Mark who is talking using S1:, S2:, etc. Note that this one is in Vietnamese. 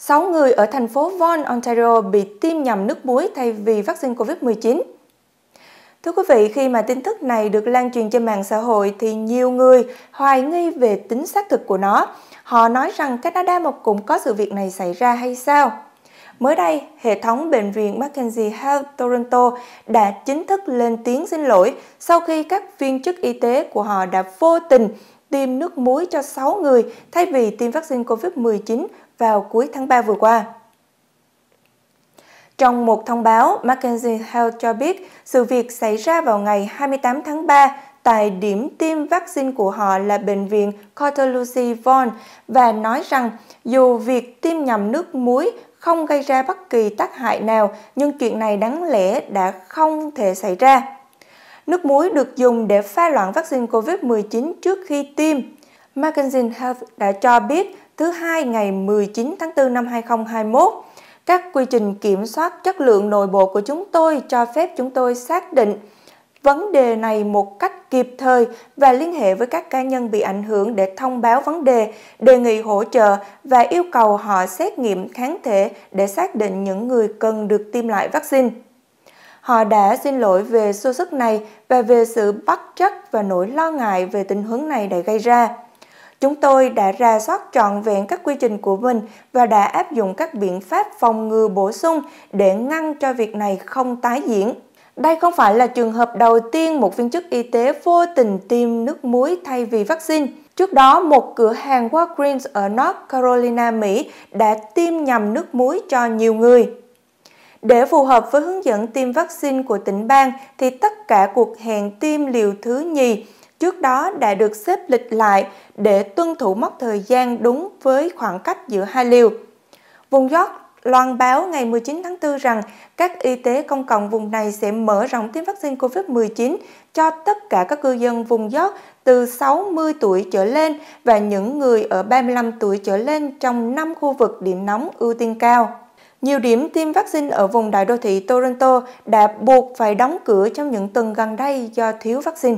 S1: 6 người ở thành phố Vaughan, Ontario bị tiêm nhầm nước muối thay vì vaccine COVID-19. Thưa quý vị, khi mà tin tức này được lan truyền trên mạng xã hội thì nhiều người hoài nghi về tính xác thực của nó. Họ nói rằng Canada một cũng có sự việc này xảy ra hay sao? Mới đây, hệ thống bệnh viện Mackenzie Health Toronto đã chính thức lên tiếng xin lỗi sau khi các viên chức y tế của họ đã vô tình tiêm nước muối cho 6 người thay vì tiêm vaccine COVID-19 vào cuối tháng 3 vừa qua. Trong một thông báo, McKinsey Health cho biết sự việc xảy ra vào ngày 28 tháng 3 tại điểm tiêm vaccine của họ là Bệnh viện Cotalucy Von và nói rằng dù việc tiêm nhầm nước muối không gây ra bất kỳ tác hại nào nhưng chuyện này đáng lẽ đã không thể xảy ra. Nước muối được dùng để pha loãng vaccine COVID-19 trước khi tiêm Magazine Health đã cho biết thứ Hai ngày 19 tháng 4 năm 2021, các quy trình kiểm soát chất lượng nội bộ của chúng tôi cho phép chúng tôi xác định vấn đề này một cách kịp thời và liên hệ với các cá nhân bị ảnh hưởng để thông báo vấn đề, đề nghị hỗ trợ và yêu cầu họ xét nghiệm kháng thể để xác định những người cần được tiêm lại vaccine. Họ đã xin lỗi về sơ suất này và về sự bất chấp và nỗi lo ngại về tình huống này đã gây ra. Chúng tôi đã ra soát trọn vẹn các quy trình của mình và đã áp dụng các biện pháp phòng ngừa bổ sung để ngăn cho việc này không tái diễn. Đây không phải là trường hợp đầu tiên một viên chức y tế vô tình tiêm nước muối thay vì vaccine. Trước đó, một cửa hàng Walgreens ở North Carolina, Mỹ đã tiêm nhầm nước muối cho nhiều người. Để phù hợp với hướng dẫn tiêm vaccine của tỉnh bang, thì tất cả cuộc hẹn tiêm liều thứ nhì trước đó đã được xếp lịch lại để tuân thủ mốc thời gian đúng với khoảng cách giữa hai liều. Vùng York loan báo ngày 19 tháng 4 rằng các y tế công cộng vùng này sẽ mở rộng tiêm vaccine COVID-19 cho tất cả các cư dân vùng York từ 60 tuổi trở lên và những người ở 35 tuổi trở lên trong 5 khu vực điểm nóng ưu tiên cao. Nhiều điểm tiêm vaccine ở vùng đại đô thị Toronto đã buộc phải đóng cửa trong những tuần gần đây do thiếu vaccine.